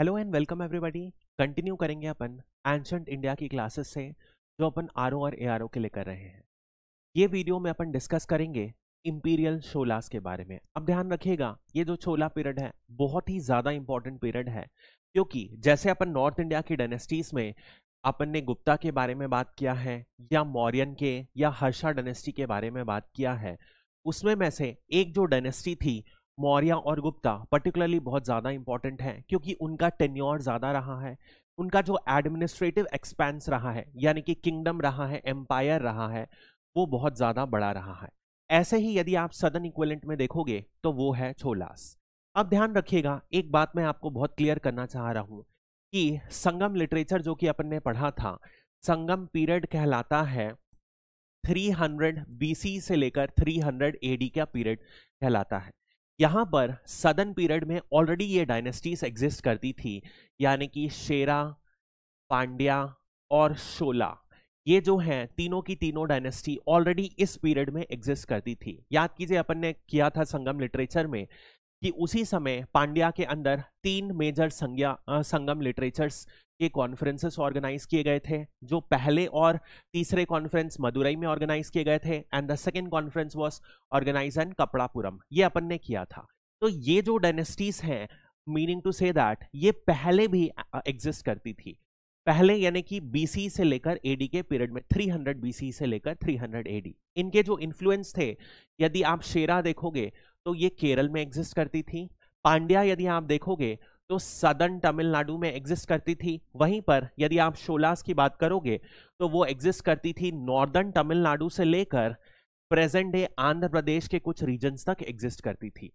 Hello and welcome everybody continue करेंगे अपन ancient India की क्लासेस से जो अपन आर और ए के लिए कर रहे हैं ये वीडियो में अपन डिस्कस करेंगे इम्पीरियल शोलास के बारे में अब ध्यान रखिएगा ये जो छोला पीरियड है बहुत ही ज़्यादा इंपॉर्टेंट पीरियड है क्योंकि जैसे अपन नॉर्थ इंडिया की डायनेस्टीज में अपन ने गुप्ता के बारे में बात किया है या मौर्यन के या हर्षा डायनेस्टी के बारे में बात किया है उसमें में से एक जो डायनेस्टी थी मौर्य और गुप्ता पर्टिकुलरली बहुत ज़्यादा इंपॉर्टेंट हैं क्योंकि उनका टेन्योर ज़्यादा रहा है उनका जो एडमिनिस्ट्रेटिव एक्सपेंस रहा है यानी कि किंगडम रहा है एम्पायर रहा है वो बहुत ज़्यादा बड़ा रहा है ऐसे ही यदि आप सदन इक्वलेंट में देखोगे तो वो है छोलास अब ध्यान रखिएगा एक बात मैं आपको बहुत क्लियर करना चाह रहा हूँ कि संगम लिटरेचर जो कि अपन ने पढ़ा था संगम पीरियड कहलाता है 300 बीसी से लेकर 300 एडी का पीरियड कहलाता है यहाँ पर सदन पीरियड में ऑलरेडी ये डायनेस्टीज एग्जिस्ट करती थी यानी कि शेरा पांड्या और शोला ये जो हैं तीनों की तीनों डायनेस्टी ऑलरेडी इस पीरियड में एग्जिस्ट करती थी याद कीजिए अपन ने किया था संगम लिटरेचर में कि उसी समय पांड्या के अंदर तीन मेजर संज्ञा संगम लिटरेचर्स के कॉन्फ्रेंसेस ऑर्गेनाइज किए गए थे जो पहले और तीसरे कॉन्फ्रेंस मदुरई में ऑर्गेनाइज किए गए थे and the second conference was organize and Kapatapuram ये अपन ने किया था तो ये जो डायनेस्टीज हैं मीनिंग टू से दैट ये पहले भी एग्जिस्ट करती थी पहले यानी कि बी से लेकर ए के पीरियड में 300 हंड्रेड से लेकर 300 हंड्रेड इनके जो इन्फ्लुएंस थे यदि आप शेरा देखोगे तो ये केरल में एग्जिस्ट करती थी पांड्या यदि आप देखोगे तो सदर्न तमिलनाडु में एग्जिस्ट करती थी वहीं पर यदि आप शोलास की बात करोगे तो वो एग्जिस्ट करती थी नॉर्दर्न तमिलनाडु से लेकर प्रेजेंट डे आंध्र प्रदेश के कुछ रीजन्स तक एग्जिस्ट करती थी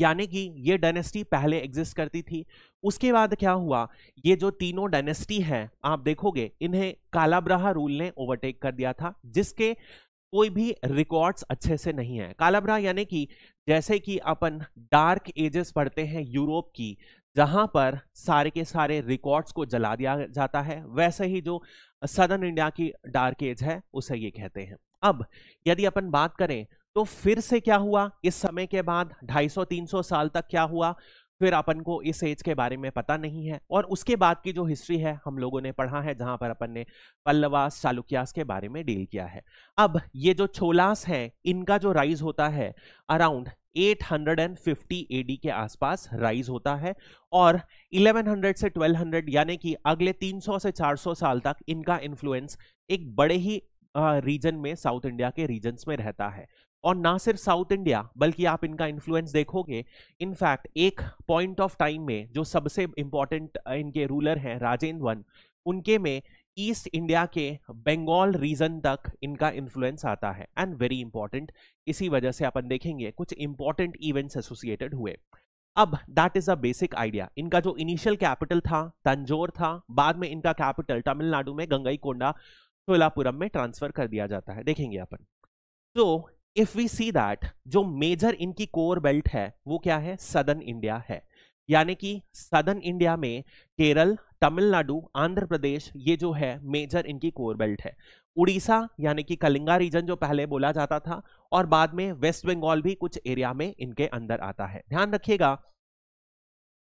यानी कि ये डायनेस्टी पहले एग्जिस्ट करती थी उसके बाद क्या हुआ ये जो तीनों डायनेस्टी हैं आप देखोगे इन्हें कालाब्राह रूल ने ओवरटेक कर दिया था जिसके कोई भी रिकॉर्ड्स अच्छे से नहीं है कालाब्रा यानी कि जैसे कि अपन डार्क एजेस पढ़ते हैं यूरोप की जहां पर सारे के सारे रिकॉर्ड्स को जला दिया जाता है वैसे ही जो सदर्न इंडिया की डार्क एज है उसे ये कहते हैं अब यदि अपन बात करें तो फिर से क्या हुआ इस समय के बाद 250-300 साल तक क्या हुआ फिर अपन को इस एज के बारे में पता नहीं है और उसके बाद की जो हिस्ट्री है हम लोगों ने पढ़ा है जहां पर अपन ने पल्लवास चालुक्यास के बारे में डील किया है अब ये जो छोलास हैं इनका जो राइज होता है अराउंड 850 एडी के आसपास राइज होता है और 1100 से 1200 यानी कि अगले 300 से 400 साल तक इनका इन्फ्लुएंस एक बड़े ही रीजन में साउथ इंडिया के रीजन्स में रहता है और ना सिर्फ साउथ इंडिया बल्कि आप इनका इन्फ्लुएंस देखोगे इनफैक्ट एक पॉइंट ऑफ टाइम में जो सबसे इंपॉर्टेंट इनके रूलर हैं राजेंद्र वन उनके में ईस्ट इंडिया के बंगाल रीजन तक इनका इन्फ्लुएंस आता है एंड वेरी इंपॉर्टेंट इसी वजह से अपन देखेंगे कुछ इंपॉर्टेंट इवेंट्स एसोसिएटेड हुए अब that is a basic idea इनका जो इनिशियल कैपिटल था तंजोर था बाद में इनका कैपिटल तमिलनाडु में गंगाई कोंडा सोलापुरम में ट्रांसफर कर दिया जाता है देखेंगे अपन तो इफ वी सी दैट जो मेजर इनकी कोर बेल्ट है वो क्या है सदर्न इंडिया है यानी कि सदर्न इंडिया में केरल तमिलनाडु आंध्र प्रदेश ये जो है मेजर इनकी कोर बेल्ट है उड़ीसा यानी कि कलिंगा रीजन जो पहले बोला जाता था और बाद में वेस्ट बंगाल भी कुछ एरिया में इनके अंदर आता है ध्यान रखिएगा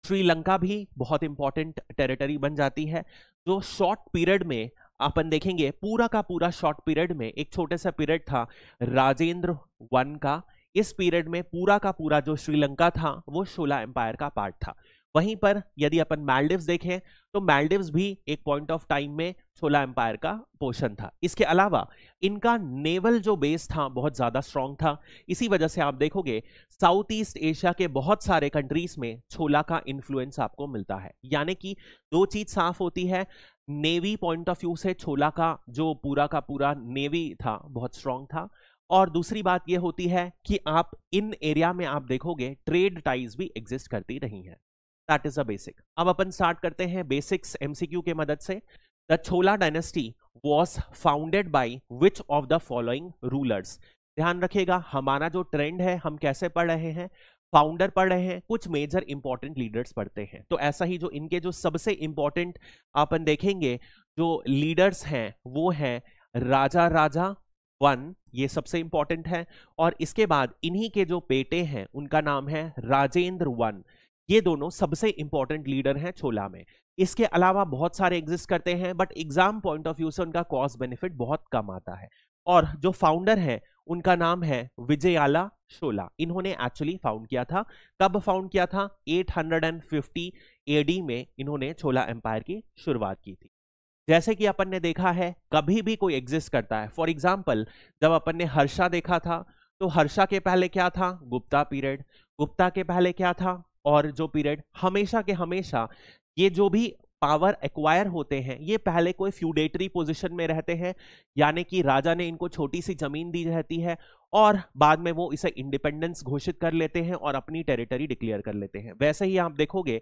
श्रीलंका भी बहुत इंपॉर्टेंट टेरिटरी बन जाती है जो शॉर्ट पीरियड में अपन देखेंगे पूरा का पूरा शॉर्ट पीरियड में एक छोटे सा पीरियड था राजेंद्र वन का इस पीरियड में पूरा का पूरा जो श्रीलंका था वो शोला एम्पायर का पार्ट था वहीं पर यदि अपन मालदीव्स देखें तो मालदीव्स भी एक पॉइंट ऑफ टाइम में छोला एम्पायर का पोर्शन था इसके अलावा इनका नेवल जो बेस था बहुत ज़्यादा स्ट्रांग था इसी वजह से आप देखोगे साउथ ईस्ट एशिया के बहुत सारे कंट्रीज में छोला का इन्फ्लुएंस आपको मिलता है यानी कि दो चीज़ साफ होती है नेवी पॉइंट ऑफ व्यू से छोला का जो पूरा का पूरा नेवी था बहुत स्ट्रांग था और दूसरी बात यह होती है कि आप इन एरिया में आप देखोगे ट्रेड टाइज भी एग्जिस्ट करती रही हैं दैट इज अ बेसिक अब अपन स्टार्ट करते हैं बेसिक्स एमसीक्यू के मदद से the Chola dynasty was founded by which of the following rulers ध्यान रखिएगा हमारा जो ट्रेंड है हम कैसे पढ़ रहे हैं फाउंडर पढ़ रहे हैं कुछ मेजर इंपॉर्टेंट लीडर्स पढ़ते हैं तो ऐसा ही जो इनके जो सबसे इंपॉर्टेंट अपन देखेंगे जो लीडर्स हैं वो हैं राजा राजा वन ये सबसे इंपॉर्टेंट है और इसके बाद इन्हीं के जो बेटे हैं उनका नाम है राजेंद्र वन ये दोनों सबसे इंपॉर्टेंट लीडर हैं छोला में इसके अलावा बहुत सारे एग्जिस्ट करते हैं but exam point of view से उनका कॉस्ट बेनिफिट बहुत कम आता है और जो फाउंडर है उनका नाम है विजयाला शोला इन्होंने एक्चुअली फाउंड किया था कब फाउंड किया था 850 एडी में इन्होंने छोला एम्पायर की शुरुआत की थी जैसे कि अपन ने देखा है कभी भी कोई एग्जिस्ट करता है फॉर एग्जाम्पल जब अपन ने हर्षा देखा था तो हर्षा के पहले क्या था गुप्ता पीरियड गुप्ता के पहले क्या था और जो पीरियड हमेशा के हमेशा ये जो भी पावर एक्वायर होते हैं ये पहले कोई फ्यूडेटरी पोजीशन में रहते हैं यानी कि राजा ने इनको छोटी सी जमीन दी रहती है और बाद में वो इसे इंडिपेंडेंस घोषित कर लेते हैं और अपनी टेरिटरी डिक्लेयर कर लेते हैं वैसे ही आप देखोगे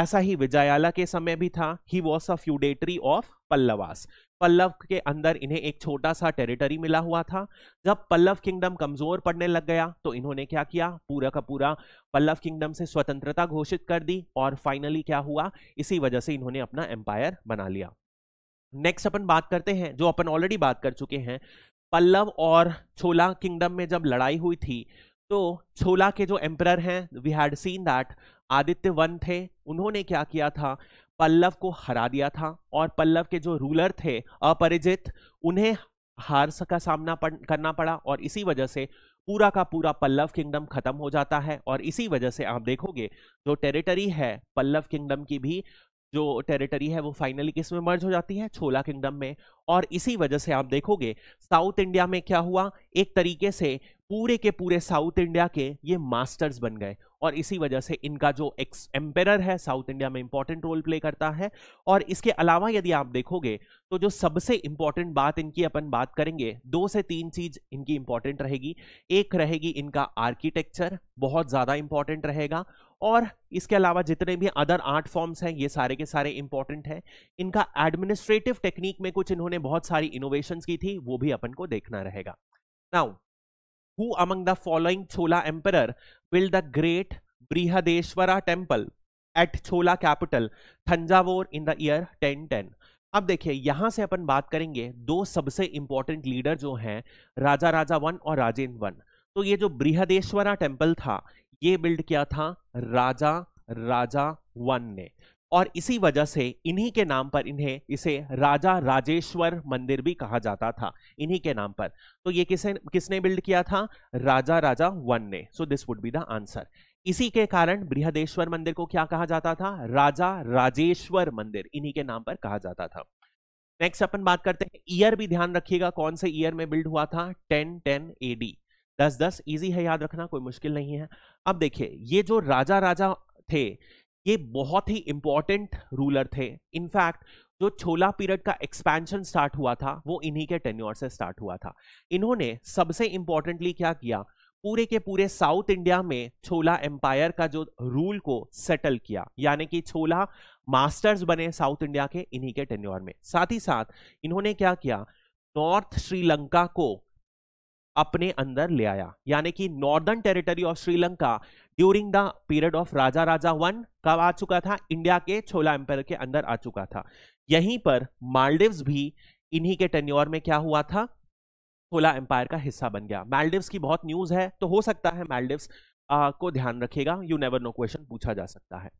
ऐसा ही विजयाला के समय भी था ही was a feudatory of Pallavas Pallava के अंदर इन्हें एक छोटा सा टेरिटरी मिला हुआ था जब पल्लव किंगडम कमजोर पड़ने लग गया तो इन्होंने क्या किया पूरा का पूरा पल्लव किंगडम से स्वतंत्रता घोषित कर दी और फाइनली क्या हुआ इसी वजह से इन्होंने अपना एम्पायर बना लिया नेक्स्ट अपन बात करते हैं जो अपन ऑलरेडी बात कर चुके हैं पल्लव और छोला किंगडम में जब लड़ाई हुई थी तो छोला के जो एम्पर हैं we had seen that Aditya one थे उन्होंने क्या किया था पल्लव को हरा दिया था और पल्लव के जो रूलर थे अपरिजित उन्हें हार का सामना पड़, करना पड़ा और इसी वजह से पूरा का पूरा पल्लव किंगडम खत्म हो जाता है और इसी वजह से आप देखोगे जो टेरिटरी है पल्लव किंगडम की भी जो टेरिटरी है वो फाइनली किस में मर्ज हो जाती है छोला किंगडम में और इसी वजह से आप देखोगे साउथ इंडिया में क्या हुआ एक तरीके से पूरे के पूरे साउथ इंडिया के ये मास्टर्स बन गए और इसी वजह से इनका जो एक्स एम्पेर है साउथ इंडिया में इंपॉर्टेंट रोल प्ले करता है और इसके अलावा यदि आप देखोगे तो जो सबसे इंपॉर्टेंट बात इनकी अपन बात करेंगे दो से तीन चीज इनकी इंपॉर्टेंट रहेगी एक रहेगी इनका आर्किटेक्चर बहुत ज़्यादा इंपॉर्टेंट रहेगा और इसके अलावा जितने भी अदर आर्ट फॉर्म्स हैं ये सारे के सारे इंपॉर्टेंट हैं इनका एडमिनिस्ट्रेटिव टेक्निक में कुछ इन्होंने बहुत सारी इनोवेशंस की थी वो भी अपन को देखना रहेगा now who among the following chola emperor built the great brihadeshwara temple at Chola capital Thanjavur in the year 1010 अब देखिए यहां से अपन बात करेंगे दो सबसे इंपॉर्टेंट लीडर जो हैं राजा राजा वन और राजेंद्र वन तो ये जो बृहदेश्वरा टेम्पल था ये बिल्ड किया था राजा राजा वन ने और इसी वजह से इन्हीं के नाम पर इन्हें इसे राजा राजेश्वर मंदिर भी कहा जाता था इन्हीं के नाम पर तो ये किसे किसने बिल्ड किया था राजा राजा वन ने so this would be the answer इसी के कारण बृहदेश्वर मंदिर को क्या कहा जाता था राजा राजेश्वर मंदिर इन्हीं के नाम पर कहा जाता था नेक्स्ट अपन बात करते हैं ईयर भी ध्यान रखिएगा कौन से ईयर में बिल्ड हुआ था टेन टेन एडी दस दस इजी है याद रखना कोई मुश्किल नहीं है अब देखिए ये जो राजा राजा थे ये बहुत ही इंपॉर्टेंट रूलर थे इनफैक्ट जो छोला पीरियड का एक्सपेंशन स्टार्ट हुआ था वो इन्हीं के टेन्योर से स्टार्ट हुआ था इन्होंने सबसे इंपॉर्टेंटली क्या किया पूरे के पूरे साउथ इंडिया में छोला एम्पायर का जो रूल को सेटल किया यानी कि छोला मास्टर्स बने साउथ इंडिया के इन्हीं के टेन्योर में साथ ही साथ इन्होंने क्या किया नॉर्थ श्रीलंका को अपने अंदर ले आया यानी कि northern territory of Sri Lanka during the period of Raja Raja one कब आ चुका था इंडिया के छोला एम्पायर के अंदर आ चुका था यहीं पर मालदीव्स भी इन्हीं के टेन्योर में क्या हुआ था छोला एम्पायर का हिस्सा बन गया मालदीव्स की बहुत न्यूज है तो हो सकता है मालदीव्स को ध्यान रखेगा यू नेवर नो क्वेश्चन पूछा जा सकता है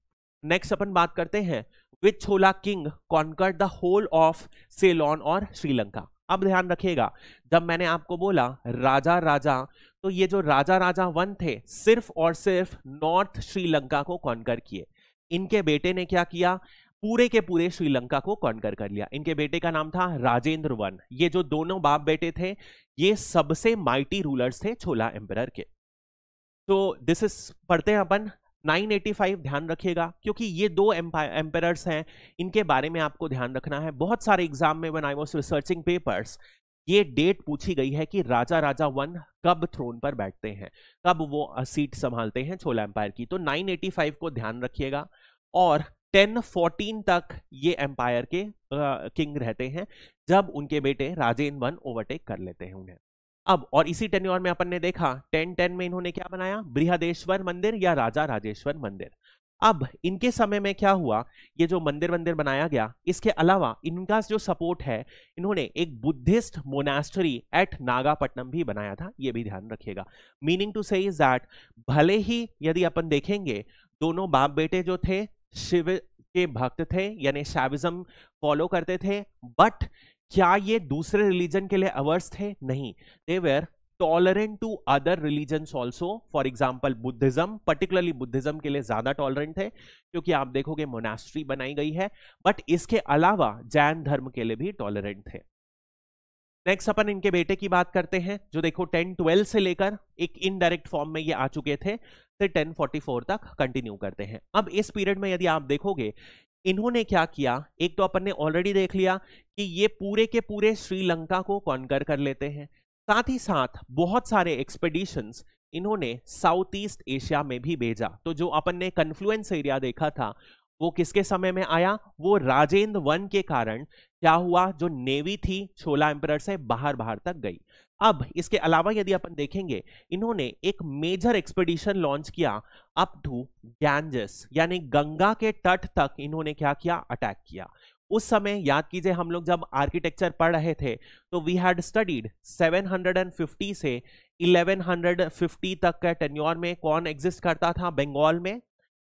नेक्स्ट अपन बात करते हैं which Chola king conquer the whole of Ceylon और श्रीलंका अब ध्यान रखिएगा जब मैंने आपको बोला राजा राजा तो ये जो राजा राजा वन थे सिर्फ और सिर्फ नॉर्थ श्रीलंका को कॉन्कर किए इनके बेटे ने क्या किया पूरे के पूरे श्रीलंका को कॉन्कर कर लिया इनके बेटे का नाम था राजेंद्र वन ये जो दोनों बाप बेटे थे ये सबसे माइटी रूलर्स थे छोला एम्पर के तो दिस इज पढ़ते हैं अपन 985 ध्यान रखिएगा क्योंकि ये दो एम्पायर एम्पायर हैं इनके बारे में आपको ध्यान रखना है बहुत सारे एग्जाम में बनाए वो रिसर्चिंग पेपर्स ये डेट पूछी गई है कि राजा राजा वन कब थ्रोन पर बैठते हैं कब वो सीट संभालते हैं छोला एम्पायर की तो 985 को ध्यान रखिएगा और 1014 तक ये एम्पायर के आ, किंग रहते हैं जब उनके बेटे राजेन वन ओवरटेक कर लेते हैं उन्हें अब और इसी टेन्योर में अपन ने देखा टेन टेन में इन्होंने क्या बनाया बृहदेश्वर मंदिर या राजा राजेश्वर मंदिर अब इनके समय में क्या हुआ ये जो मंदिर वंदिर बनाया गया इसके अलावा इनका जो सपोर्ट है इन्होंने एक बुद्धिस्ट मोनास्टरी एट नागापट्टनम भी बनाया था ये भी ध्यान रखिएगा meaning to say is that भले ही यदि अपन देखेंगे दोनों बाप बेटे जो थे शिव के भक्त थे यानी शैविज्म फॉलो करते थे बट क्या ये दूसरे रिलीजन के लिए अवर्स थे नहीं they were tolerant to other religion also for example Buddhism particularly Buddhism के लिए ज्यादा टॉलरेंट है क्योंकि आप देखोगे मोनास्ट्री बनाई गई है बट इसके अलावा जैन धर्म के लिए भी टॉलरेंट है नेक्स्ट अपन इनके बेटे की बात करते हैं जो देखो 10, 12 से लेकर एक इनडायरेक्ट फॉर्म में ये आ चुके थे फिर 1044 तक कंटिन्यू करते हैं अब इस पीरियड में यदि आप देखोगे इन्होंने क्या किया एक तो अपन ने ऑलरेडी देख लिया कि ये पूरे के पूरे श्रीलंका को कॉन्कर कर लेते हैं साथ ही साथ बहुत सारे एक्सपेडिशंस इन्होंने साउथ ईस्ट एशिया में भी भेजा तो जो अपन ने कन्फ्लुएंस एरिया देखा था वो किसके समय में आया वो राजेंद्र वन के कारण क्या हुआ जो नेवी थी छोला एम्पर से बाहर बाहर तक गई अब इसके अलावा यदि अपन देखेंगे इन्होंने एक मेजर एक्सपेडिशन लॉन्च किया अप टू गैंजस यानी गंगा के तट तक इन्होंने क्या किया अटैक किया उस समय याद कीजिए हम लोग जब आर्किटेक्चर पढ़ रहे थे तो वी हैड स्टडीड 750 से 1150 तक के टेन्योर में कौन एग्जिस्ट करता था बंगाल में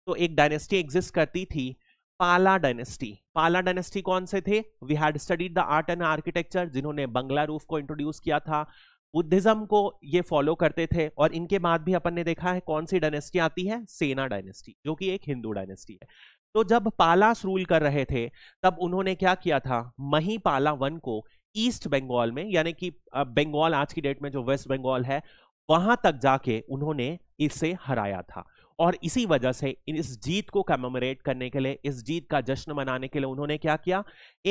तो एक डायनेस्टी एग्जिस्ट करती थी पाला डायनेस्टी पाला डायनेस्टी कौन से थे we had studied the art and architecture जिन्होंने बंगला रूफ को इंट्रोड्यूस किया था बुद्धिज्म को ये फॉलो करते थे और इनके बाद भी अपन ने देखा है कौन सी डायनेस्टी आती है सेना डायनेस्टी जो कि एक हिंदू डायनेस्टी है तो जब पालास रूल कर रहे थे तब उन्होंने क्या किया था मही पाला वन को ईस्ट बंगाल में यानी कि बंगाल आज की डेट में जो वेस्ट बंगाल है वहां तक जाके उन्होंने इसे हराया था और इसी वजह से इस जीत को कमेमोरेट करने के लिए इस जीत का जश्न मनाने के लिए उन्होंने क्या किया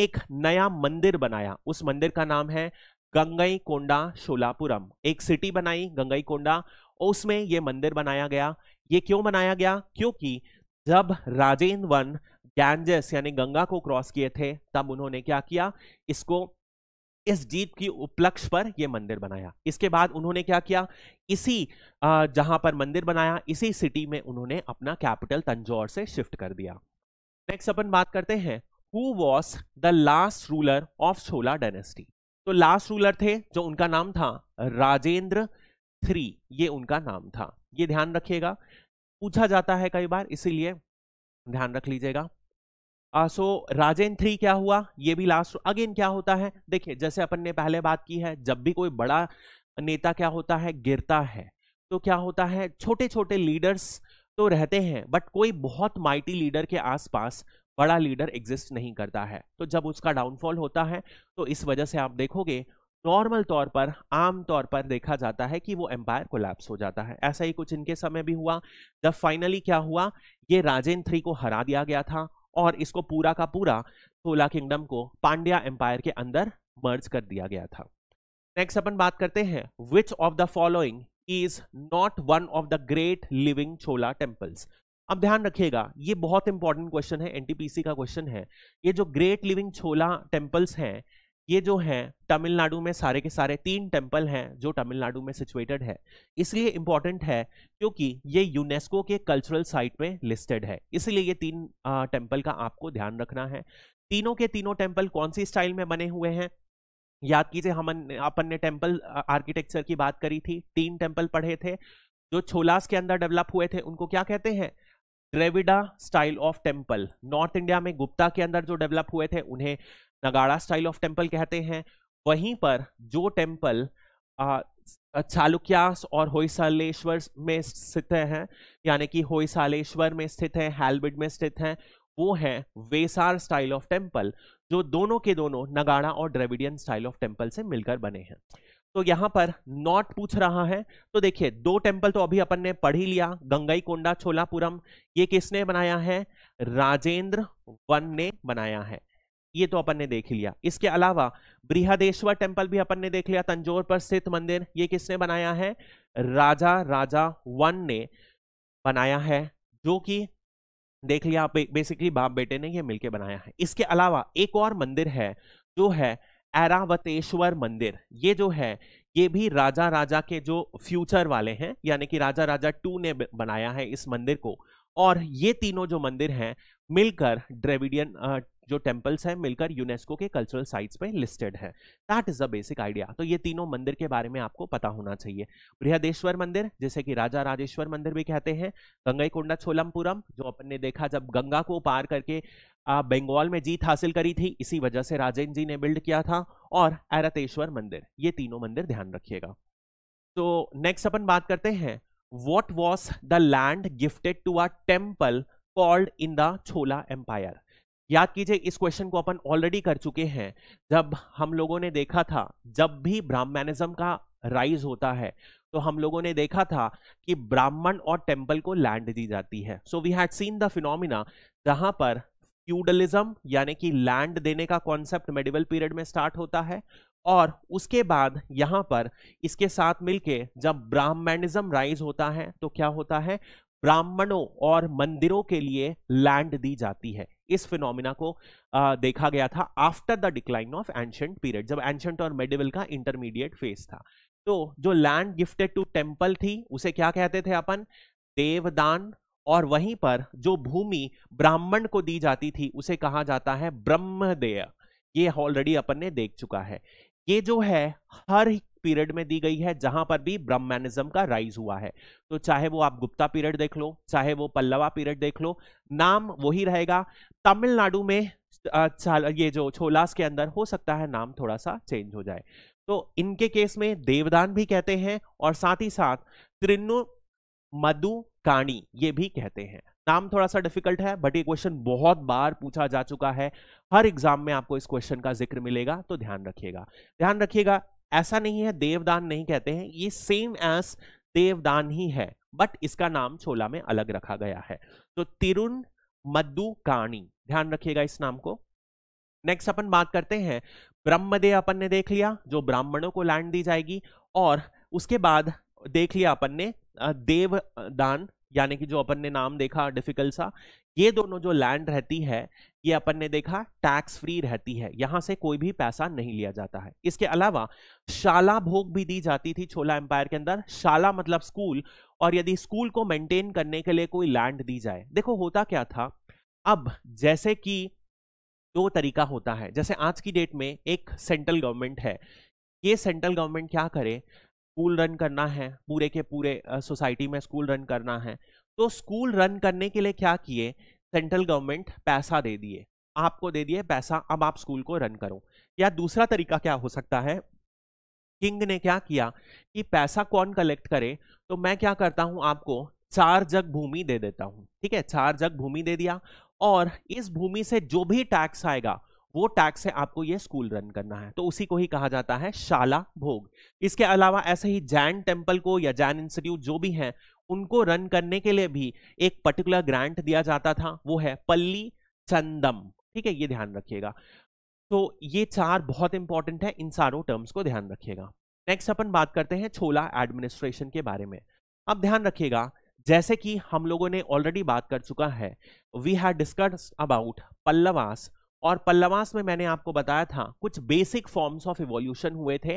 एक नया मंदिर बनाया उस मंदिर का नाम है गंगई कोंडा शोलापुरम एक सिटी बनाई गंगई कोंडा उसमें यह मंदिर बनाया गया ये क्यों बनाया गया क्योंकि जब राजेंद्र वन गैंजेस यानी गंगा को क्रॉस किए थे तब उन्होंने क्या किया इसको इस जीत की उपलक्ष्य पर यह मंदिर बनाया इसके बाद उन्होंने क्या किया इसी जहां पर मंदिर बनाया इसी सिटी में उन्होंने अपना कैपिटल तंजौर से शिफ्ट कर दिया नेक्स्ट अपन बात करते हैं who was the last ruler of Chola dynasty तो लास्ट रूलर थे जो उनका नाम था राजेंद्र थ्री ये उनका नाम था ये ध्यान रखिएगा पूछा जाता है कई बार इसीलिए ध्यान रख लीजिएगा सो राजेन थ्री क्या हुआ ये भी लास्ट अगेन क्या होता है देखिए जैसे अपन ने पहले बात की है जब भी कोई बड़ा नेता क्या होता है गिरता है तो क्या होता है छोटे छोटे लीडर्स तो रहते हैं बट कोई बहुत माइटी लीडर के आसपास बड़ा लीडर एग्जिस्ट नहीं करता है तो जब उसका डाउनफॉल होता है तो इस वजह से आप देखोगे नॉर्मल तौर पर आम तौर पर देखा जाता है कि वो एम्पायर को हो जाता है ऐसा ही कुछ इनके समय भी हुआ जब फाइनली क्या हुआ ये राजेन थ्री को हरा दिया गया था और इसको पूरा का पूरा सोला किंगडम को पांड्या एम्पायर के अंदर मर्ज कर दिया गया था नेक्स्ट अपन बात करते हैं which of the following is not one of the great living Chola temples अब ध्यान रखिएगा ये बहुत इंपॉर्टेंट क्वेश्चन है एनटीपीसी का क्वेश्चन है ये जो ग्रेट लिविंग छोला टेम्पल्स हैं ये जो है तमिलनाडु में सारे के सारे तीन टेम्पल हैं जो तमिलनाडु में सिचुएटेड है इसलिए इम्पॉर्टेंट है क्योंकि ये यूनेस्को के कल्चरल साइट में लिस्टेड है इसलिए ये तीन टेम्पल का आपको ध्यान रखना है तीनों के तीनों टेम्पल कौन सी स्टाइल में बने हुए हैं याद कीजिए हम अपन ने टेम्पल आर्किटेक्चर की बात करी थी तीन टेम्पल पढ़े थे जो छोलास के अंदर डेवलप हुए थे उनको क्या कहते हैं Dravida style of temple north India में गुप्ता के अंदर जो डेवलप हुए थे उन्हें नगाड़ा स्टाइल ऑफ टेम्पल कहते हैं वहीं पर जो टेम्पल चालुक्यास और होयसालेश्वर में स्थित हैं यानी कि होयसालेश्वर में स्थित हैं हेलबिड में स्थित हैं वो है वेसार स्टाइल ऑफ टेम्पल जो दोनों के दोनों नगाड़ा और ड्रेविडियन स्टाइल ऑफ टेम्पल से मिलकर बने हैं तो यहां पर नॉट पूछ रहा है तो देखिए दो टेम्पल तो अभी अपन ने पढ़ ही लिया गंगाई कोंडा छोलापुरम ये किसने बनाया है राजेंद्र वन ने बनाया है ये तो अपन ने देख लिया इसके अलावा बृहदेश्वर टेम्पल भी अपन ने देख लिया तंजोर पर स्थित मंदिर ये किसने बनाया है राजा राजा वन ने बनाया है जो कि देख लिया बेसिकली बाप बेटे ने ये मिलके बनाया है इसके अलावा एक और मंदिर है जो है एरावतेश्वर मंदिर ये जो है ये भी राजा राजा के जो फ्यूचर वाले हैं यानी कि राजा राजा टू ने बनाया है इस मंदिर को और ये तीनों जो मंदिर हैं मिलकर ड्रेविडियन जो टेम्पल्स हैं मिलकर यूनेस्को के कल्चरल साइट्स पे लिस्टेड है that is the basic idea तो ये तीनों मंदिर के बारे में आपको पता होना चाहिए बृहदेश्वर मंदिर जैसे कि राजा राजेश्वर मंदिर भी कहते हैं गंगाई कोंडा छोलमपुरम जो अपन ने देखा जब गंगा को पार करके बंगाल में जीत हासिल करी थी इसी वजह से राजेंद्र जी ने बिल्ड किया था और ऐरतेश्वर मंदिर ये तीनों मंदिर ध्यान रखिएगा तो नेक्स्ट अपन बात करते हैं what was the land gifted to a temple called in the Chola Empire? याद कीजिए इस क्वेश्चन को अपन ऑलरेडी कर चुके हैं जब हम लोगों ने देखा था जब भी ब्राह्मणिज्म का राइज होता है तो हम लोगों ने देखा था कि ब्राह्मण और टेम्पल को लैंड दी जाती है so we had seen the phenomena जहां पर फ्यूडलिज्म यानी कि लैंड देने का कॉन्सेप्ट मेडिवल पीरियड में स्टार्ट होता है और उसके बाद यहाँ पर इसके साथ मिलके जब ब्राह्मणिज्म राइज होता है तो क्या होता है ब्राह्मणों और मंदिरों के लिए लैंड दी जाती है इस फिनोमिना को आ, देखा गया था after the decline of ancient period जब एंशंट और मेडिवल का इंटरमीडिएट फेज था तो जो लैंड गिफ्टेड टू टेम्पल थी उसे क्या कहते थे अपन देवदान और वहीं पर जो भूमि ब्राह्मण को दी जाती थी उसे कहा जाता है ब्रह्मदेय ये ऑलरेडी अपन ने देख चुका है ये जो है हर पीरियड में दी गई है जहां पर भी ब्रह्मनिज्म का राइज हुआ है तो चाहे वो आप गुप्ता पीरियड देख लो चाहे वो पल्लवा पीरियड देख लो नाम वही रहेगा तमिलनाडु में ये जो छोलास के अंदर हो सकता है नाम थोड़ा सा चेंज हो जाए तो इनके केस में देवदान भी कहते हैं और साथ ही साथ त्रिनु मधु काणी ये भी कहते हैं नाम थोड़ा सा डिफिकल्ट है बट ये क्वेश्चन बहुत बार पूछा जा चुका है हर एग्जाम में आपको इस क्वेश्चन का जिक्र मिलेगा तो ध्यान रखिएगा ध्यान रखिएगा ऐसा नहीं है देवदान नहीं कहते हैं ये सेम एस देवदान ही है बट इसका नाम छोला में अलग रखा गया है तो तिरुन मद्दू काणी ध्यान रखिएगा इस नाम को नेक्स्ट अपन बात करते हैं ब्रह्मदेव अपन ने देख लिया जो ब्राह्मणों को लैंड दी जाएगी और उसके बाद देख लिया अपन ने देवदान यानी कि जो अपन ने नाम देखा डिफिकल्ट सा ये दोनों जो लैंड रहती है ये अपन ने देखा टैक्स फ्री रहती है यहां से कोई भी पैसा नहीं लिया जाता है इसके अलावा शाला भोग भी दी जाती थी छोला एम्पायर के अंदर शाला मतलब स्कूल और यदि स्कूल को मेंटेन करने के लिए कोई लैंड दी जाए देखो होता क्या था अब जैसे कि दो तरीका होता है जैसे आज की डेट में एक सेंट्रल गवर्नमेंट है ये सेंट्रल गवर्नमेंट क्या करे स्कूल रन करना है पूरे के पूरे सोसाइटी में स्कूल रन करना है तो स्कूल रन करने के लिए क्या किए सेंट्रल गवर्नमेंट पैसा दे दिए आपको दे दिए पैसा अब आप स्कूल को रन करो या दूसरा तरीका क्या हो सकता है किंग ने क्या किया कि पैसा कौन कलेक्ट करे तो मैं क्या करता हूं आपको चार जग भूमि दे देता हूं ठीक है चार जग भूमि दे दिया और इस भूमि से जो भी टैक्स आएगा वो टैक्स से आपको ये स्कूल रन करना है तो उसी को ही कहा जाता है शाला भोग इसके अलावा ऐसे ही जैन टेम्पल को या जैन इंस्टीट्यूट जो भी है उनको रन करने के लिए भी एक पर्टिकुलर ग्रांट दिया जाता था वो है पल्ली चंदम ठीक है ये ध्यान रखिएगा तो ये चार बहुत इंपॉर्टेंट है इन सारों टर्म्स को ध्यान रखिएगा नेक्स्ट अपन बात करते हैं छोला एडमिनिस्ट्रेशन के बारे में अब ध्यान रखिएगा जैसे कि हम लोगों ने ऑलरेडी बात कर चुका है we have discuss about Pallavas और पल्लवास में मैंने आपको बताया था कुछ बेसिक फॉर्म्स ऑफ इवोल्यूशन हुए थे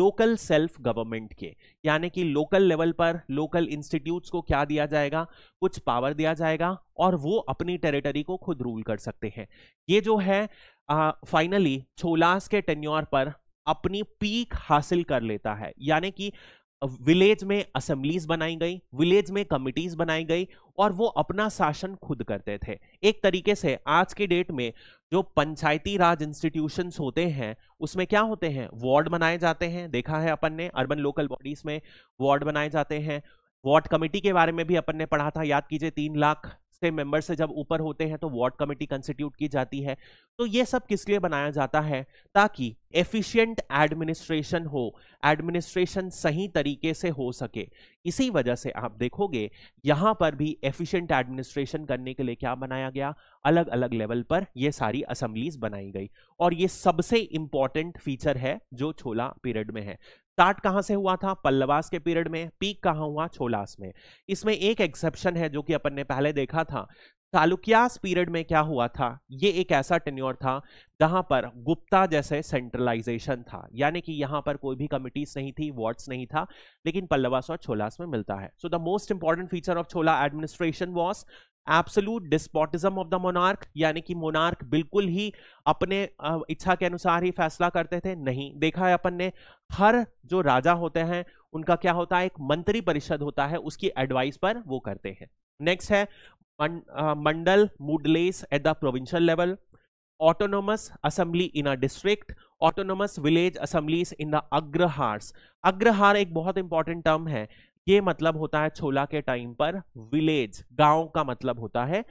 लोकल सेल्फ गवर्नमेंट के यानी कि लोकल लेवल पर लोकल इंस्टीट्यूट्स को क्या दिया जाएगा कुछ पावर दिया जाएगा और वो अपनी टेरिटरी को खुद रूल कर सकते हैं ये जो है फाइनली छोलास के टेन्योर पर अपनी पीक हासिल कर लेता है यानी कि विलेज में असेंबलीज बनाई गई विलेज में कमिटीज बनाई गई और वो अपना शासन खुद करते थे एक तरीके से आज के डेट में जो पंचायती राज इंस्टीट्यूशन होते हैं उसमें क्या होते हैं वार्ड बनाए जाते हैं देखा है अपन ने अर्बन लोकल बॉडीज में वार्ड बनाए जाते हैं वार्ड कमेटी के बारे में भी अपन ने पढ़ा था याद कीजिए तीन लाख से मेंबर से जब ऊपर होते हैं तो वार्ड कमेटी कंस्टिट्यूट की जाती है तो ये सब किस लिए बनाया जाता है ताकि एफिशिएंट एडमिनिस्ट्रेशन हो एडमिनिस्ट्रेशन सही तरीके से हो सके इसी वजह से आप देखोगे यहाँ पर भी एफिशिएंट एडमिनिस्ट्रेशन करने के लिए क्या बनाया गया अलग अलग लेवल पर ये सारी असम्बलीज बनाई गई और ये सबसे इंपॉर्टेंट फीचर है जो छोला पीरियड में है स्टार्ट कहां से हुआ था पल्लवास के पीरियड में पीक कहां हुआ छोलास में इसमें एक एक्सेप्शन है जो कि अपन ने पहले देखा था चालुक्यास पीरियड में क्या हुआ था ये एक ऐसा टेन्योर था जहां पर गुप्ता जैसे सेंट्रलाइजेशन था यानी कि यहां पर कोई भी कमिटीज नहीं थी वार्ड्स नहीं था लेकिन पल्लवास और छोलास में मिलता है so the most important feature of Chola administration was absolute despotism of the monarch यानी कि मोनार्क बिल्कुल ही अपने इच्छा के अनुसार ही फैसला करते थे नहीं देखा है अपन ने हर जो राजा होते हैं उनका क्या होता है एक मंत्री परिषद होता है उसकी एडवाइस पर वो करते हैं नेक्स्ट है मंडल मुडलेस at the provincial level autonomous assembly in a district autonomous village assemblies in the agraharas agrahara एक बहुत इंपॉर्टेंट टर्म है ये मतलब होता है छोला के टाइम पर विलेज गांव का मतलब होता है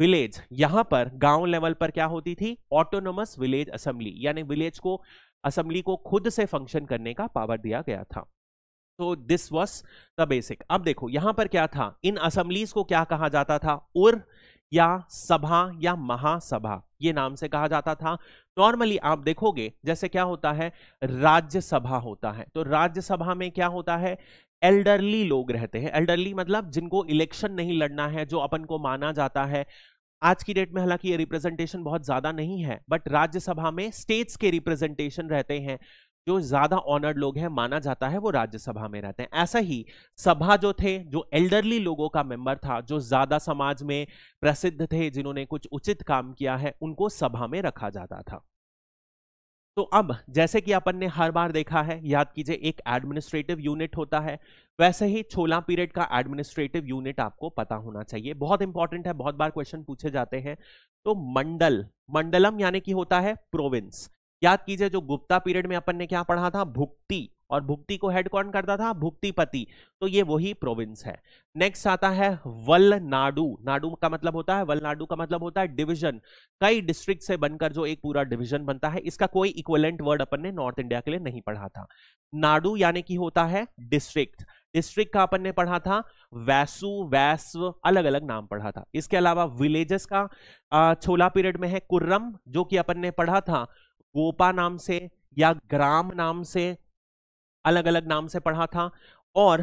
विलेज यहां पर गांव लेवल पर क्या होती थी ऑटोनोमस विलेज असेंबली यानी विलेज को असेंबली को खुद से फंक्शन करने का पावर दिया गया था तो दिस वॉज द बेसिक अब देखो यहां पर क्या था इन असेंबलीज को क्या कहा जाता था उर या सभा या महासभा ये नाम से कहा जाता था नॉर्मली आप देखोगे जैसे क्या होता है राज्यसभा होता है तो राज्यसभा में क्या होता है एल्डरली लोग रहते हैं एल्डरली मतलब जिनको इलेक्शन नहीं लड़ना है जो अपन को माना जाता है आज की डेट में हालांकि ये रिप्रेजेंटेशन बहुत ज़्यादा नहीं है बट राज्यसभा में स्टेट्स के रिप्रेजेंटेशन रहते हैं जो ज़्यादा ऑनर्ड लोग हैं माना जाता है वो राज्यसभा में रहते हैं ऐसा ही सभा जो थे जो एल्डरली लोगों का मेंबर था जो ज़्यादा समाज में प्रसिद्ध थे जिन्होंने कुछ उचित काम किया है उनको सभा में रखा जाता था तो अब जैसे कि अपन ने हर बार देखा है याद कीजिए एक एडमिनिस्ट्रेटिव यूनिट होता है वैसे ही छोला पीरियड का एडमिनिस्ट्रेटिव यूनिट आपको पता होना चाहिए बहुत इंपॉर्टेंट है बहुत बार क्वेश्चन पूछे जाते हैं तो मंडल मंडलम यानी कि होता है प्रोविंस याद कीजिए जो गुप्ता पीरियड में अपन ने क्या पढ़ा था भुक्ति और भुक्ति को हेड कौन करता था भुक्तिपति तो ये वही प्रोविंस है नेक्स्ट आता है वलनाडु नाडु का मतलब होता है वलनाडु का मतलब होता है डिवीजन कई डिस्ट्रिक्ट से बनकर जो एक पूरा डिवीजन बनता है इसका कोई इक्वलेंट वर्ड अपन ने नॉर्थ इंडिया के लिए नहीं पढ़ा था नाडु यानी कि होता है डिस्ट्रिक्ट डिस्ट्रिक्ट का अपन ने पढ़ा था वैसु वैस्व अलग अलग नाम पढ़ा था इसके अलावा विलेजेस का छोला पीरियड में है कुर्रम जो कि अपन ने पढ़ा था गोपा नाम से या ग्राम नाम से अलग अलग नाम से पढ़ा था और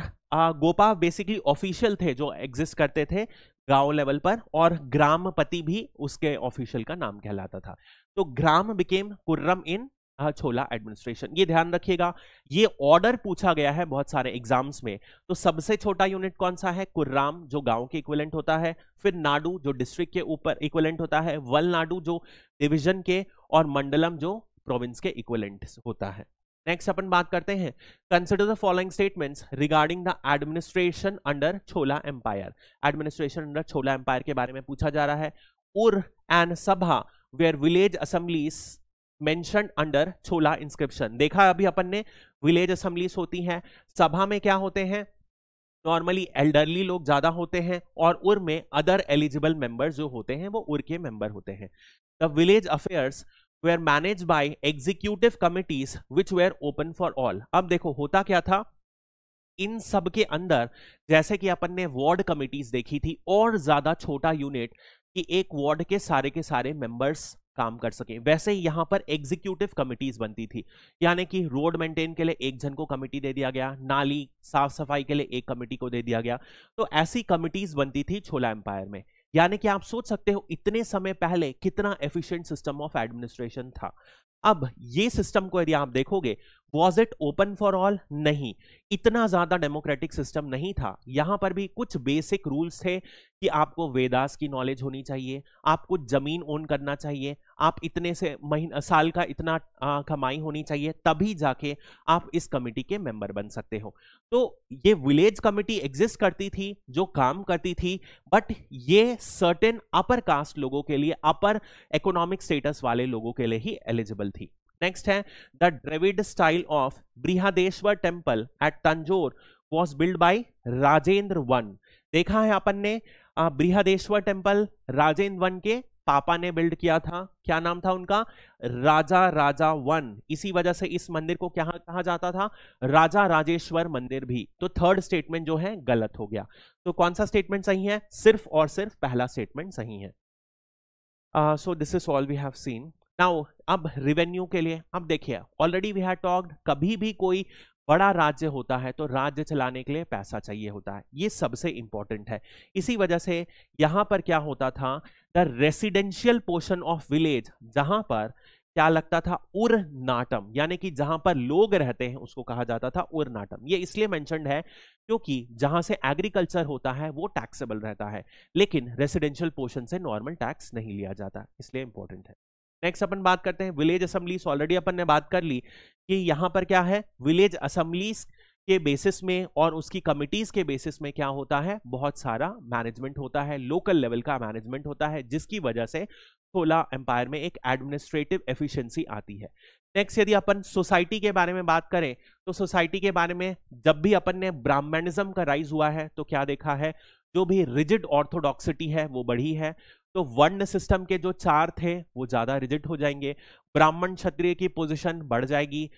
गोपा बेसिकली ऑफिशियल थे जो एग्जिस्ट करते थे गांव लेवल पर और ग्रामपति भी उसके ऑफिशियल का नाम कहलाता था तो ग्राम बिकेम कुर्रम इन छोला एडमिनिस्ट्रेशन ये ध्यान रखिएगा ये ऑर्डर पूछा गया है बहुत सारे एग्जाम्स में तो सबसे छोटा यूनिट कौन सा है कुर्राम जो गांव के इक्वलेंट होता है फिर नाडू जो डिस्ट्रिक्ट के ऊपर इक्वलेंट होता है वल नाडू जो डिविजन के और मंडलम जो प्रोविंस के इक्वलेंट होता है नेक्स्ट अपन बात करते हैं consider the following statements regarding the administration under Chola empire administration under Chola empire के बारे में पूछा जा रहा है Ur and sabha where village assemblies mention under Chola inscription देखा अभी अपन ने विलेज असेंबलीज होती हैं सभा में क्या होते हैं नॉर्मली एल्डरली लोग ज़्यादा होते हैं और उर में अदर एलिजिबल मेंबर्स जो होते हैं वो उर के मेंबर होते हैं the village affairs were managed by executive committees which were open for all अब देखो होता क्या था इन सब के अंदर जैसे कि अपन ने वार्ड कमिटीज देखी थी और ज्यादा छोटा यूनिट कि एक वार्ड के सारे के सारे मेंबर्स काम कर सके वैसे ही यहां पर एग्जीक्यूटिव कमिटीज बनती थी यानी कि रोड मेंटेन के लिए एक जन को कमिटी दे दिया गया नाली साफ सफाई के लिए एक कमिटी को दे दिया गया तो ऐसी कमिटीज बनती थी छोला एम्पायर में यानी कि आप सोच सकते हो इतने समय पहले कितना एफिशिएंट सिस्टम ऑफ एडमिनिस्ट्रेशन था अब ये सिस्टम को यदि आप देखोगे was it open for all नहीं इतना ज़्यादा डेमोक्रेटिक सिस्टम नहीं था यहाँ पर भी कुछ बेसिक रूल्स थे कि आपको वेदास की नॉलेज होनी चाहिए आपको ज़मीन ओन करना चाहिए आप इतने से महीन साल का इतना आ, कमाई होनी चाहिए तभी जाके आप इस कमेटी के मेंबर बन सकते हो तो ये विलेज कमेटी एग्जिस्ट करती थी जो काम करती थी बट ये सर्टेन अपर कास्ट लोगों के लिए अपर इकोनॉमिक स्टेटस वाले लोगों के लिए ही एलिजिबल थी नेक्स्ट है the Dravid style of Brihadeeswara temple at Tanjore was build by Rajendra one देखा है अपन ने बृहदेश्वर टेम्पल राजेंद्र वन के पापा ने बिल्ड किया था क्या नाम था उनका राजा राजा वन इसी वजह से इस मंदिर को क्या कहा जाता था राजा राजेश्वर मंदिर भी तो थर्ड स्टेटमेंट जो है गलत हो गया तो कौन सा स्टेटमेंट सही है सिर्फ और सिर्फ पहला स्टेटमेंट सही है so this is all we have seen now अब रिवेन्यू के लिए अब देखिए ऑलरेडी वी हैव टॉक्ड कभी भी कोई बड़ा राज्य होता है तो राज्य चलाने के लिए पैसा चाहिए होता है ये सबसे इंपॉर्टेंट है इसी वजह से यहाँ पर क्या होता था the residential portion of village जहाँ पर क्या लगता था उर नाटम यानी कि जहां पर लोग रहते हैं उसको कहा जाता था उर नाटम ये इसलिए मैंशनड है क्योंकि जहां से एग्रीकल्चर होता है वो टैक्सेबल रहता है लेकिन रेसिडेंशियल पोर्शन से नॉर्मल टैक्स नहीं लिया जाता इसलिए इंपॉर्टेंट है नेक्स्ट अपन बात करते हैं विलेज असेंबली ऑलरेडी अपन ने बात कर ली कि यहाँ पर क्या है विलेज असम्बलीस के बेसिस में और उसकी कमिटीज़ के बेसिस में क्या होता है बहुत सारा मैनेजमेंट होता है लोकल लेवल का मैनेजमेंट होता है जिसकी वजह से सोला एम्पायर में एक एडमिनिस्ट्रेटिव एफिशिएंसी आती है नेक्स्ट यदि अपन सोसाइटी के बारे में बात करें तो सोसाइटी के बारे में जब भी अपन ने ब्राह्मणिज्म का राइज हुआ है तो क्या देखा है जो भी रिजिड ऑर्थोडॉक्सिटी है वो बढ़ी है तो वर्ण सिस्टम के जो चार थे वो ज़्यादा रिजिट हो जाएंगे ब्राह्मण क्षत्रिय की पोजिशन बढ़ जाएगी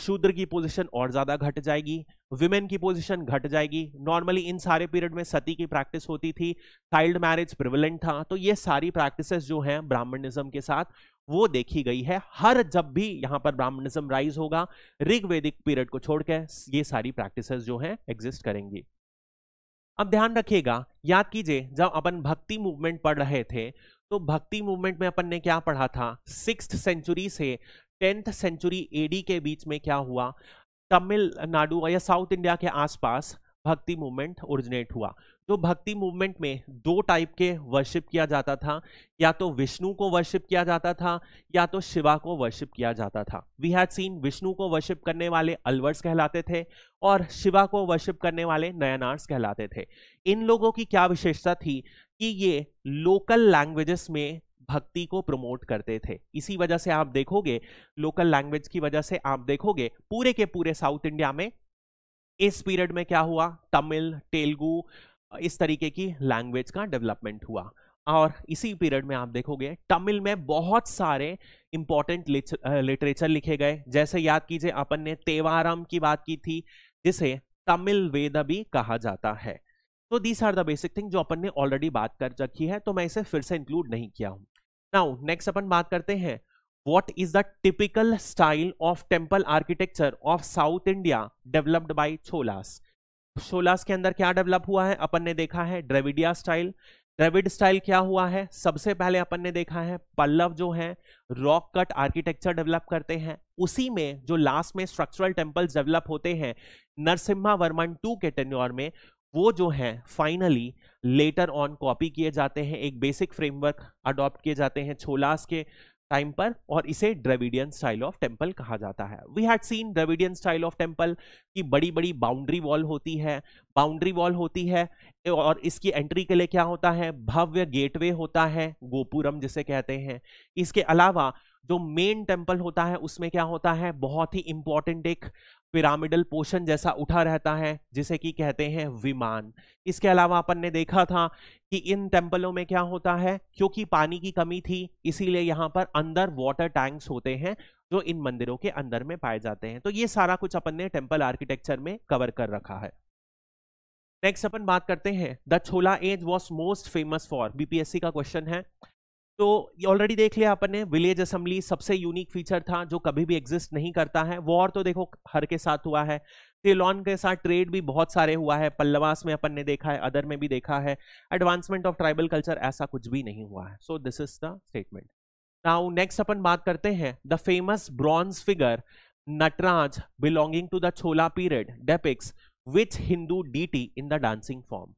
शूद्र की पोजीशन और ज़्यादा घट जाएगी विमेन की पोजीशन घट जाएगी नॉर्मली इन सारे पीरियड में सती की प्रैक्टिस होती थी चाइल्ड मैरिज प्रिवलेंट था तो ये सारी प्रैक्टिसेस जो हैं ब्राह्मणिज्म के साथ वो देखी गई है हर जब भी यहाँ पर ब्राह्मणिज्म राइज होगा ऋग्वेदिक पीरियड को छोड़कर ये सारी प्रैक्टिसेस जो है एग्जिस्ट करेंगी अब ध्यान रखिएगा याद कीजिए जब अपन भक्ति मूवमेंट पढ़ रहे थे तो भक्ति मूवमेंट में अपन ने क्या पढ़ा था सिक्स सेंचुरी से टेंथ सेंचुरी एडी के बीच में क्या हुआ तमिलनाडु या साउथ इंडिया के आसपास भक्ति मूवमेंट ओरिजिनेट हुआ तो भक्ति मूवमेंट में दो टाइप के वर्शिप किया जाता था या तो विष्णु को वर्शिप किया जाता था या तो शिवा को वर्शिप किया जाता था वी हैड सीन विष्णु को वर्शिप करने वाले अलवर्स कहलाते थे और शिवा को वर्शिप करने वाले नयनार्स कहलाते थे इन लोगों की क्या विशेषता थी कि ये लोकल लैंग्वेजेस में भक्ति को प्रमोट करते थे इसी वजह से आप देखोगे लोकल लैंग्वेज की वजह से आप देखोगे पूरे के पूरे साउथ इंडिया में इस पीरियड में क्या हुआ तमिल तेलुगू इस तरीके की लैंग्वेज का डेवलपमेंट हुआ और इसी पीरियड में आप देखोगे तमिल में बहुत सारे इंपॉर्टेंट लिटरेचर लिखे गए जैसे याद कीजिए अपन ने तेवारम की बात की थी जिसे तमिल वेद भी कहा जाता है तो these are the basic thing जो अपन ने ऑलरेडी बात कर रखी है तो मैं इसे फिर से इंक्लूड नहीं किया हूं नाउ नेक्स्ट अपन बात करते हैं what is the typical style of temple architecture of south India developed by Cholas सोलास के अंदर क्या डेवलप हुआ है अपन ने देखा है ड्रेविडिया स्टाइल ड्रेविड स्टाइल क्या हुआ है सबसे पहले अपन ने देखा है पल्लव जो है रॉक कट आर्किटेक्चर डेवलप करते हैं उसी में जो लास्ट में स्ट्रक्चरल टेम्पल्स डेवलप होते हैं नरसिम्हा वर्मन टू के टेन्योर में वो जो है फाइनली लेटर ऑन कॉपी किए जाते हैं एक बेसिक फ्रेमवर्क अडॉप्ट किए जाते हैं छोलास के टाइम पर और इसे ड्रेविडियन स्टाइल ऑफ टेम्पल कहा जाता है we had seen Dravidian style of temple की बड़ी बड़ी बाउंड्री वॉल होती है बाउंड्री वॉल होती है और इसकी एंट्री के लिए क्या होता है भव्य गेटवे होता है गोपुरम जिसे कहते हैं इसके अलावा जो मेन टेम्पल होता है उसमें क्या होता है बहुत ही इंपॉर्टेंट एक पिरामिडल पोषण जैसा उठा रहता है जिसे कि कहते हैं विमान इसके अलावा अपन ने देखा था कि इन टेम्पलों में क्या होता है क्योंकि पानी की कमी थी इसीलिए यहाँ पर अंदर वाटर टैंक्स होते हैं जो इन मंदिरों के अंदर में पाए जाते हैं तो ये सारा कुछ अपन ने टेम्पल आर्किटेक्चर में कवर कर रखा है नेक्स्ट अपन बात करते हैं the Chola age was most famous for BPSC का क्वेश्चन है तो ऑलरेडी देख लिया अपन ने विलेज असेंबली सबसे यूनिक फीचर था जो कभी भी एग्जिस्ट नहीं करता है वॉर तो देखो हर के साथ हुआ है तेलॉन के साथ ट्रेड भी बहुत सारे हुआ है पल्लवास में अपन ने देखा है अदर में भी देखा है एडवांसमेंट ऑफ ट्राइबल कल्चर ऐसा कुछ भी नहीं हुआ है so this is the statement now next अपन बात करते हैं the famous bronze figure Nataraja belonging to the Chola period depicts which Hindu deity in the dancing form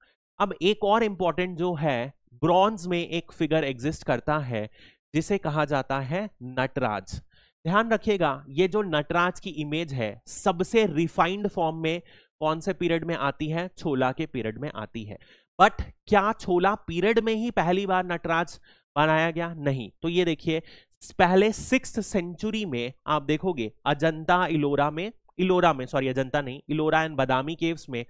अब एक और इम्पॉर्टेंट जो है ब्रॉन्ज में एक फिगर एग्जिस्ट करता है जिसे कहा जाता है नटराज ध्यान रखिएगा ये जो नटराज की इमेज है सबसे रिफाइंड फॉर्म में कौन से पीरियड में आती है छोला के पीरियड में आती है बट क्या छोला पीरियड में ही पहली बार नटराज बनाया गया नहीं तो ये देखिए पहले सिक्स सेंचुरी में आप देखोगे अजंता इलोरा में इलोरा में सॉरी अजंता नहीं इलोरा एंड बदामी केव्स में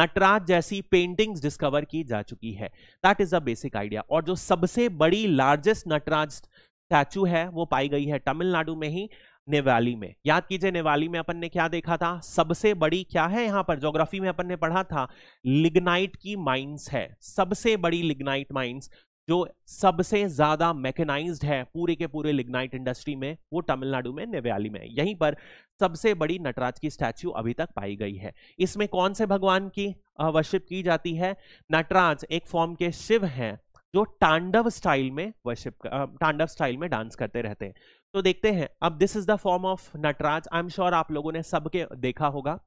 नटराज जैसी पेंटिंग्स डिस्कवर की जा चुकी है that is a basic idea और जो सबसे बड़ी लार्जेस्ट नटराज स्टैचू है वो पाई गई है तमिलनाडु में ही नेवाली में याद कीजिए नेवाली में अपन ने क्या देखा था सबसे बड़ी क्या है यहाँ पर ज्योग्राफी में अपन ने पढ़ा था लिग्नाइट की माइंस है सबसे बड़ी लिग्नाइट माइंस जो सबसे ज़्यादा मैकेनाइज्ड है पूरे के पूरे लिग्नाइट इंडस्ट्री में वो तमिलनाडु में नेव्याली में यहीं पर सबसे बड़ी नटराज की स्टैच्यू अभी तक पाई गई है इसमें कौन से भगवान की वर्शिप की जाती है नटराज एक फॉर्म के शिव हैं जो तांडव स्टाइल में वर्शिप तांडव स्टाइल में डांस करते रहते हैं तो देखते हैं अब this is the form of Nataraja I am sure आप लोगों ने सबके देखा होगा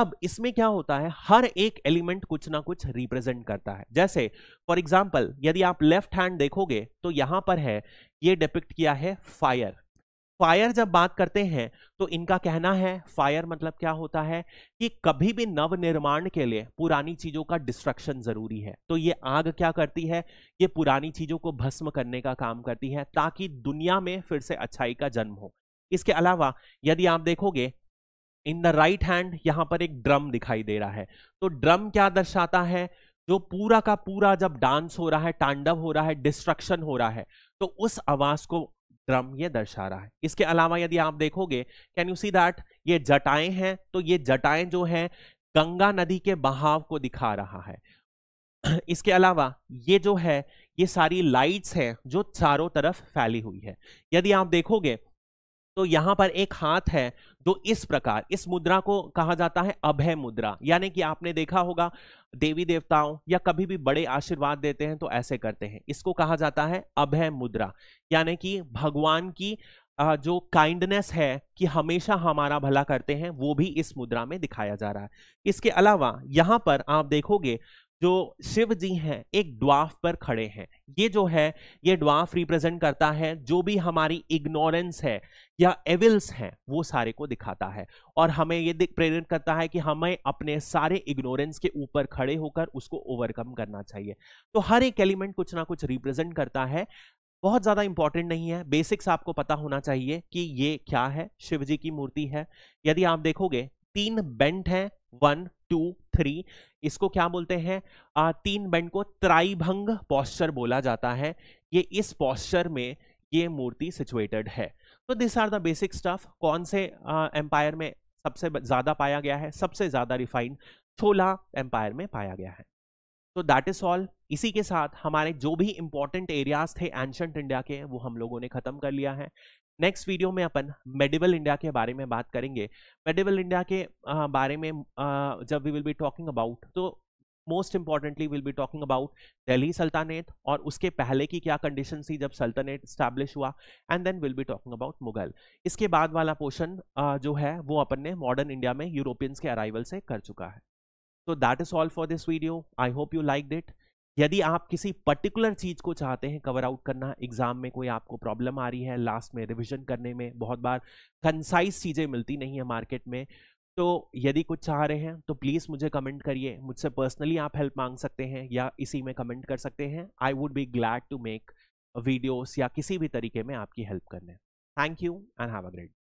अब इसमें क्या होता है हर एक एलिमेंट कुछ ना कुछ रिप्रेजेंट करता है जैसे फॉर एग्जाम्पल यदि आप लेफ्ट हैंड देखोगे तो यहां पर है ये डिपिक्ट किया है फायर फायर जब बात करते हैं तो इनका कहना है फायर मतलब क्या होता है कि कभी भी नवनिर्माण के लिए पुरानी चीजों का डिस्ट्रक्शन जरूरी है तो ये आग क्या करती है ये पुरानी चीजों को भस्म करने का काम करती है ताकि दुनिया में फिर से अच्छाई का जन्म हो इसके अलावा यदि आप देखोगे इन द राइट हैंड यहां पर एक ड्रम दिखाई दे रहा है तो ड्रम क्या दर्शाता है जो पूरा का पूरा जब डांस हो रहा है तांडव हो रहा है डिस्ट्रक्शन हो रहा है तो उस आवाज को ड्रम ये दर्शा रहा है इसके अलावा यदि आप देखोगे कैन यू सी दैट ये जटाएं हैं तो ये जटाएं जो है गंगा नदी के बहाव को दिखा रहा है इसके अलावा ये जो है ये सारी लाइट्स हैं जो चारों तरफ फैली हुई है यदि आप देखोगे तो यहां पर एक हाथ है जो इस प्रकार इस मुद्रा को कहा जाता है अभय मुद्रा यानी कि आपने देखा होगा देवी देवताओं या कभी भी बड़े आशीर्वाद देते हैं तो ऐसे करते हैं इसको कहा जाता है अभय मुद्रा यानी कि भगवान की जो काइंडनेस है कि हमेशा हमारा भला करते हैं वो भी इस मुद्रा में दिखाया जा रहा है इसके अलावा यहां पर आप देखोगे जो शिव जी हैं एक ड्वाफ पर खड़े हैं ये जो है ये ड्वाफ रिप्रेजेंट करता है जो भी हमारी इग्नोरेंस है या एविल्स हैं वो सारे को दिखाता है और हमें ये प्रेरित करता है कि हमें अपने सारे इग्नोरेंस के ऊपर खड़े होकर उसको ओवरकम करना चाहिए तो हर एक एलिमेंट कुछ ना कुछ रिप्रेजेंट करता है बहुत ज़्यादा इंपॉर्टेंट नहीं है बेसिक्स आपको पता होना चाहिए कि ये क्या है शिव जी की मूर्ति है यदि आप देखोगे तीन बेंट हैं वन टू थ्री इसको क्या बोलते हैं तीन बैंड को त्राईभंग पॉस्चर बोला जाता है ये इस पॉस्चर में ये मूर्ति सिचुएटेड है तो this are the basic stuff कौन से एम्पायर में सबसे ज़्यादा पाया गया है सबसे ज़्यादा रिफाइंड छोला एम्पायर में पाया गया है तो दैट इज ऑल इसी के साथ हमारे जो भी इंपॉर्टेंट एरियाज थे एंशंट इंडिया के वो हम लोगों ने खत्म कर लिया है नेक्स्ट वीडियो में अपन मेडिवल इंडिया के बारे में बात करेंगे मेडिवल इंडिया के बारे में जब we will be talking about तो most importantly will be talking about Delhi सल्तनत और उसके पहले की क्या कंडीशन थी जब सल्तनत स्टैब्लिश हुआ and then will be talking about Mughal इसके बाद वाला पोर्शन जो है वो अपन ने मॉडर्न इंडिया में यूरोपियंस के अराइवल से कर चुका है तो that is all for this video I hope you like it यदि आप किसी पर्टिकुलर चीज को चाहते हैं कवर आउट करना एग्जाम में कोई आपको प्रॉब्लम आ रही है लास्ट में रिविजन करने में बहुत बार कंसाइज चीजें मिलती नहीं है मार्केट में तो यदि कुछ चाह रहे हैं तो प्लीज़ मुझे कमेंट करिए मुझसे पर्सनली आप हेल्प मांग सकते हैं या इसी में कमेंट कर सकते हैं I would be glad to make videos या किसी भी तरीके में आपकी हेल्प करने thank you and have a great